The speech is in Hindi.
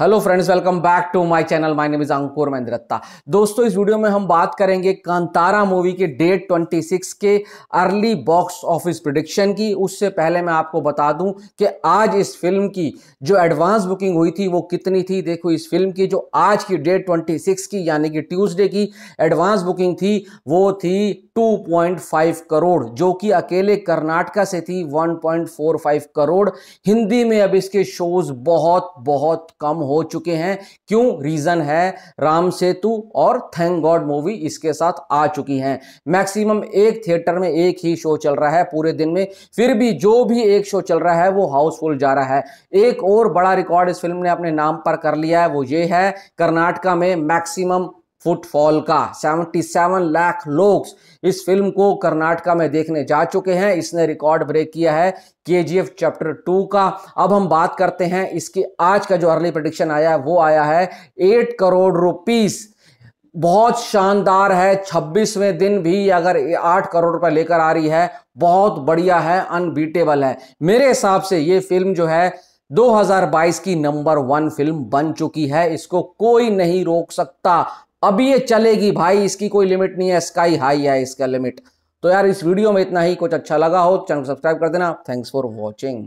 hello friends welcome back to my channel my name is Ankur Mahindratta दोस्तों इस वीडियो में हम बात करेंगे कांतारा मूवी के डेट 26 के अर्ली बॉक्स ऑफिस प्रोडिक्शन की उससे पहले मैं आपको बता दूं कि आज इस फिल्म की जो एडवांस बुकिंग हुई थी वो कितनी थी देखो इस फिल्म की जो आज की डेट ट्वेंटी की यानी कि ट्यूजडे की एडवांस बुकिंग थी वो थी 2.5 करोड़ जो कि अकेले कर्नाटका से थी 1.45 करोड़ हिंदी में अब इसके शोज बहुत बहुत कम हो चुके हैं क्यों रीज़न है राम सेतु और थैंक गॉड मूवी इसके साथ आ चुकी हैं मैक्सिमम एक थिएटर में एक ही शो चल रहा है पूरे दिन में फिर भी जो भी एक शो चल रहा है वो हाउसफुल जा रहा है एक और बड़ा रिकॉर्ड इस फिल्म ने अपने नाम पर कर लिया है वो ये है कर्नाटका में मैक्सिमम फुटफॉल का 77 लाख लोग इस फिल्म को कर्नाटका में देखने जा चुके हैं इसने रिकॉर्ड ब्रेक किया है के चैप्टर टू का अब हम बात करते हैं इसके आज का जो अर्ली प्रडिक्शन आया है वो आया है एट करोड़ रुपीस बहुत शानदार है छब्बीसवें दिन भी अगर आठ करोड़ रुपए लेकर आ रही है बहुत बढ़िया है अनबीटेबल है मेरे हिसाब से ये फिल्म जो है 2022 की नंबर वन फिल्म बन चुकी है इसको कोई नहीं रोक सकता अभी ये चलेगी भाई इसकी कोई लिमिट नहीं है स्काई हाई है इसका लिमिट तो यार इस वीडियो में इतना ही कुछ अच्छा लगा हो चैनल तो सब्सक्राइब कर देना थैंक्स फॉर वॉचिंग